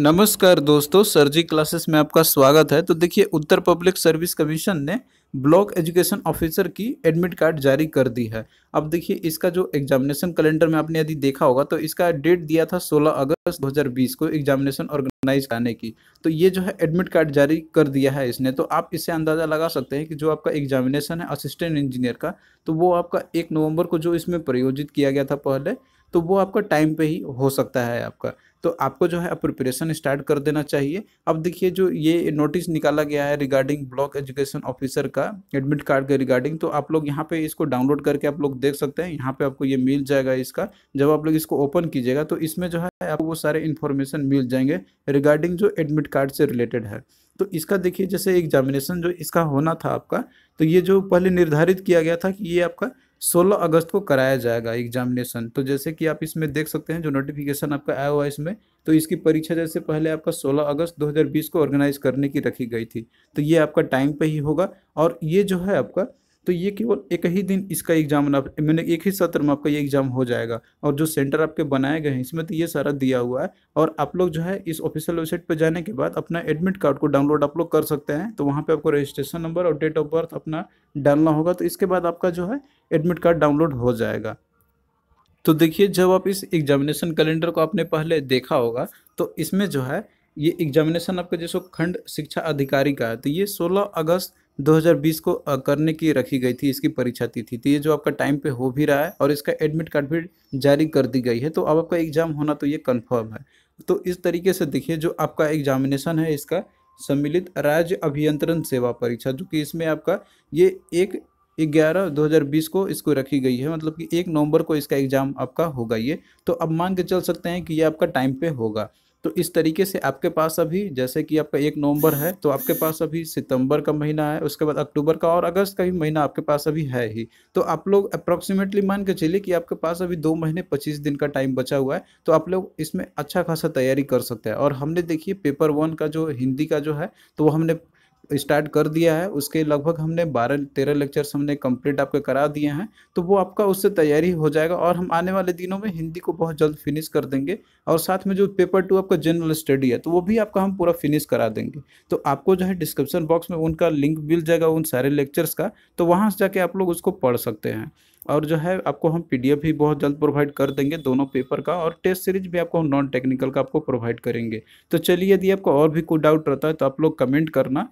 नमस्कार दोस्तों सरजी क्लासेस में आपका स्वागत है तो देखिए उत्तर पब्लिक सर्विस कमीशन ने ब्लॉक एजुकेशन ऑफिसर की एडमिट कार्ड जारी कर दी है अब देखिए इसका जो एग्जामिनेशन कैलेंडर में आपने यदि देखा होगा तो इसका डेट दिया था 16 अगस्त 2020 को एग्जामिनेशन ऑर्गेनाइज करने की तो ये जो है एडमिट कार्ड जारी कर दिया है इसने तो आप इससे अंदाज़ा लगा सकते हैं कि जो आपका एग्जामिनेशन है असिस्टेंट इंजीनियर का तो वो आपका एक नवम्बर को जो इसमें प्रयोजित किया गया था पहले तो वो आपका टाइम पे ही हो सकता है आपका तो आपको जो है प्रिपरेशन स्टार्ट कर देना चाहिए अब देखिए जो ये नोटिस निकाला गया है रिगार्डिंग ब्लॉक एजुकेशन ऑफिसर का एडमिट कार्ड के रिगार्डिंग तो आप लोग यहाँ पे इसको डाउनलोड करके आप लोग देख सकते हैं यहाँ पे आपको ये मिल जाएगा इसका जब आप लोग इसको ओपन कीजिएगा तो इसमें जो है आपको वो सारे इन्फॉर्मेशन मिल जाएंगे रिगार्डिंग जो एडमिट कार्ड से रिलेटेड है तो इसका देखिए जैसे एग्जामिनेशन जो इसका होना था आपका तो ये जो पहले निर्धारित किया गया था कि ये आपका 16 अगस्त को कराया जाएगा एग्जामिनेशन तो जैसे कि आप इसमें देख सकते हैं जो नोटिफिकेशन आपका आया हुआ है इसमें तो इसकी परीक्षा जैसे पहले आपका 16 अगस्त 2020 को ऑर्गेनाइज करने की रखी गई थी तो ये आपका टाइम पे ही होगा और ये जो है आपका तो ये केवल एक ही दिन इसका एग्जाम मैंने एक ही सत्र में आपका ये एग्जाम हो जाएगा और जो सेंटर आपके बनाए गए हैं इसमें तो ये सारा दिया हुआ है और आप लोग जो है इस ऑफिशियल वेबसाइट पर जाने के बाद अपना एडमिट कार्ड को डाउनलोड आप लोग कर सकते हैं तो वहाँ पर आपको रजिस्ट्रेशन नंबर और डेट ऑफ बर्थ अपना डालना होगा तो इसके बाद आपका जो है एडमिट कार्ड डाउनलोड हो जाएगा तो देखिए जब आप इस एग्जामिनेशन कैलेंडर को आपने पहले देखा होगा तो इसमें जो है ये एग्जामिनेशन आपका जैसे खंड शिक्षा अधिकारी का है तो ये 16 अगस्त 2020 को करने की रखी गई थी इसकी परीक्षा तिथि तो ये जो आपका टाइम पे हो भी रहा है और इसका एडमिट कार्ड भी जारी कर दी गई है तो अब आपका एग्ज़ाम होना तो ये कन्फर्म है तो इस तरीके से देखिए जो आपका एग्जामिनेशन है इसका सम्मिलित राज्य अभियंत्रण सेवा परीक्षा जो कि इसमें आपका ये एक ग्यारह दो हज़ार बीस को इसको रखी गई है मतलब कि एक नवंबर को इसका एग्ज़ाम आपका होगा ये तो अब मान के चल सकते हैं कि ये आपका टाइम पे होगा तो इस तरीके से आपके पास अभी जैसे कि आपका एक नवंबर है तो आपके पास अभी सितंबर का महीना है उसके बाद अक्टूबर का और अगस्त का भी महीना आपके पास अभी है ही तो आप लोग अप्रोक्सीमेटली मान के चलिए कि आपके पास अभी दो महीने पच्चीस दिन का टाइम बचा हुआ है तो आप लोग इसमें अच्छा खासा तैयारी कर सकते हैं और हमने देखिए पेपर वन का जो हिंदी का जो है तो वो हमने स्टार्ट कर दिया है उसके लगभग हमने बारह तेरह लेक्चर्स हमने कंप्लीट आपके करा दिए हैं तो वो आपका उससे तैयारी हो जाएगा और हम आने वाले दिनों में हिंदी को बहुत जल्द फिनिश कर देंगे और साथ में जो पेपर टू आपका जनरल स्टडी है तो वो भी आपका हम पूरा फिनिश करा देंगे तो आपको जो है डिस्क्रिप्शन बॉक्स में उनका लिंक मिल जाएगा उन सारे लेक्चर्स का तो वहाँ से जाके आप लोग उसको पढ़ सकते हैं और जो है आपको हम पी भी बहुत जल्द प्रोवाइड कर देंगे दोनों पेपर का और टेस्ट सीरीज भी आपको हम नॉन टेक्निकल का आपको प्रोवाइड करेंगे तो चलिए यदि आपको और भी कोई डाउट रहता है तो आप लोग कमेंट करना